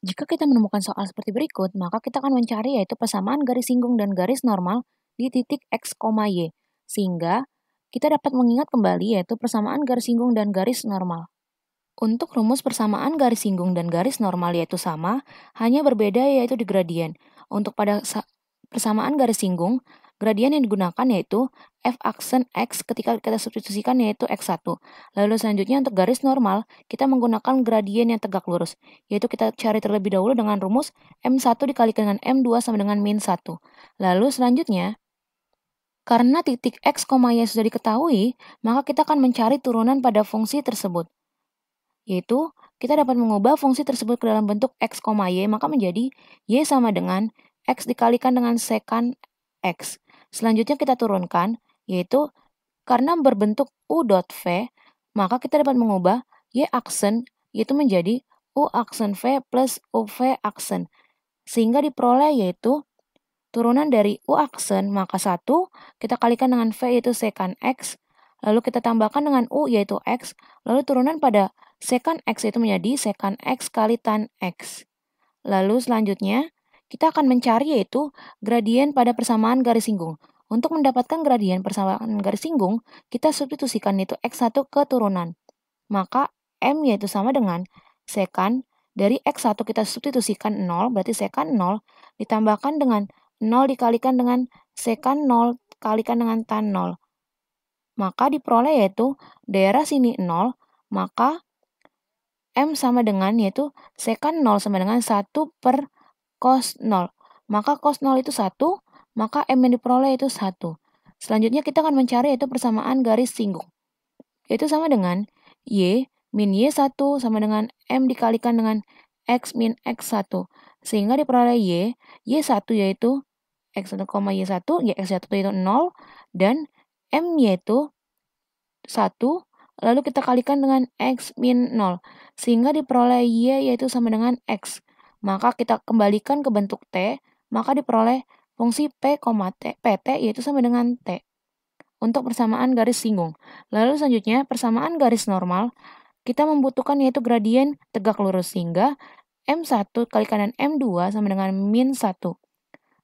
Jika kita menemukan soal seperti berikut, maka kita akan mencari yaitu persamaan garis singgung dan garis normal di titik X, Y, sehingga kita dapat mengingat kembali yaitu persamaan garis singgung dan garis normal. Untuk rumus persamaan garis singgung dan garis normal yaitu sama, hanya berbeda yaitu di gradien. Untuk pada persamaan garis singgung, Gradien yang digunakan yaitu f aksen x ketika kita substitusikan yaitu x1. Lalu selanjutnya untuk garis normal, kita menggunakan gradien yang tegak lurus, yaitu kita cari terlebih dahulu dengan rumus m1 dikalikan dengan m2 sama dengan min 1. Lalu selanjutnya, karena titik x, y sudah diketahui, maka kita akan mencari turunan pada fungsi tersebut. Yaitu, kita dapat mengubah fungsi tersebut ke dalam bentuk x, y, maka menjadi y sama dengan x dikalikan dengan sekan x. Selanjutnya kita turunkan, yaitu karena berbentuk u U.V, maka kita dapat mengubah Y aksen yaitu menjadi U aksen V plus u UV aksen. Sehingga diperoleh yaitu turunan dari U aksen, maka 1 kita kalikan dengan V yaitu sekan X, lalu kita tambahkan dengan U yaitu X, lalu turunan pada sekan X yaitu menjadi sekan X kali tan X. Lalu selanjutnya kita akan mencari yaitu gradien pada persamaan garis singgung. Untuk mendapatkan gradien persamaan garis singgung, kita substitusikan itu X1 ke turunan. Maka M yaitu sama dengan sekan dari X1 kita substitusikan 0, berarti sekan 0, ditambahkan dengan 0 dikalikan dengan sekan 0, kalikan dengan tan 0. Maka diperoleh yaitu daerah sini 0, maka M sama dengan yaitu sekan 0 sama dengan 1 per cos 0. Maka cos 0 itu 1, maka M yang diperoleh itu 1. Selanjutnya kita akan mencari yaitu persamaan garis singgung. Yaitu sama dengan Y min Y1 sama dengan M dikalikan dengan X min X1. Sehingga diperoleh Y, Y1 yaitu X1, Y1, Y X1 yaitu 0, dan M yaitu 1, lalu kita kalikan dengan X min 0. Sehingga diperoleh Y yaitu sama dengan X maka kita kembalikan ke bentuk T, maka diperoleh fungsi P, T, PT yaitu sama dengan T untuk persamaan garis singgung. Lalu selanjutnya, persamaan garis normal, kita membutuhkan yaitu gradien tegak lurus sehingga M1 kali kanan M2 sama dengan min 1.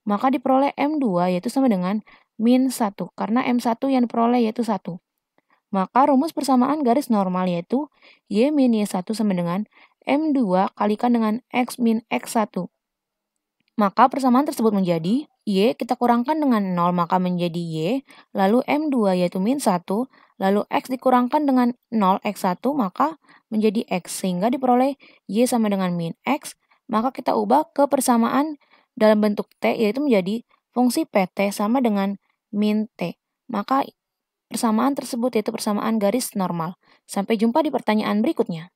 Maka diperoleh M2 yaitu sama dengan min 1, karena M1 yang diperoleh yaitu 1. Maka rumus persamaan garis normal yaitu Y min Y1 sama dengan M2 kalikan dengan X min X1. Maka persamaan tersebut menjadi Y kita kurangkan dengan 0 maka menjadi Y, lalu M2 yaitu min 1, lalu X dikurangkan dengan 0 X1 maka menjadi X sehingga diperoleh Y sama dengan min X, maka kita ubah ke persamaan dalam bentuk T yaitu menjadi fungsi PT sama dengan min T. Maka persamaan tersebut yaitu persamaan garis normal. Sampai jumpa di pertanyaan berikutnya.